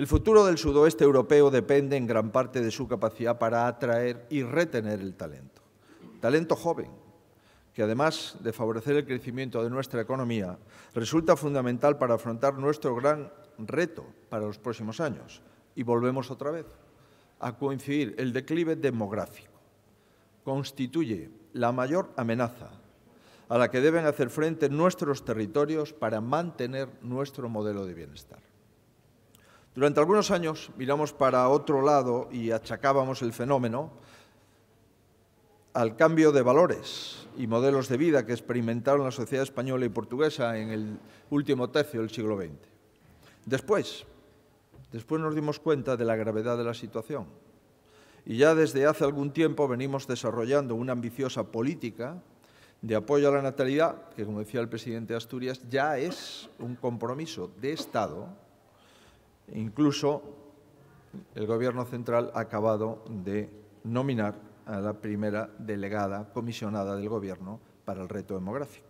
El futuro del sudoeste europeo depende en gran parte de su capacidad para atraer y retener el talento. Talento joven, que además de favorecer el crecimiento de nuestra economía, resulta fundamental para afrontar nuestro gran reto para los próximos años. Y volvemos otra vez a coincidir el declive demográfico. Constituye la mayor amenaza a la que deben hacer frente nuestros territorios para mantener nuestro modelo de bienestar. Durante algunos años miramos para otro lado y achacábamos el fenómeno al cambio de valores y modelos de vida que experimentaron la sociedad española y portuguesa en el último tercio del siglo XX. Después, después nos dimos cuenta de la gravedad de la situación y ya desde hace algún tiempo venimos desarrollando una ambiciosa política de apoyo a la natalidad, que como decía el presidente de Asturias, ya es un compromiso de Estado Incluso el Gobierno central ha acabado de nominar a la primera delegada comisionada del Gobierno para el reto demográfico.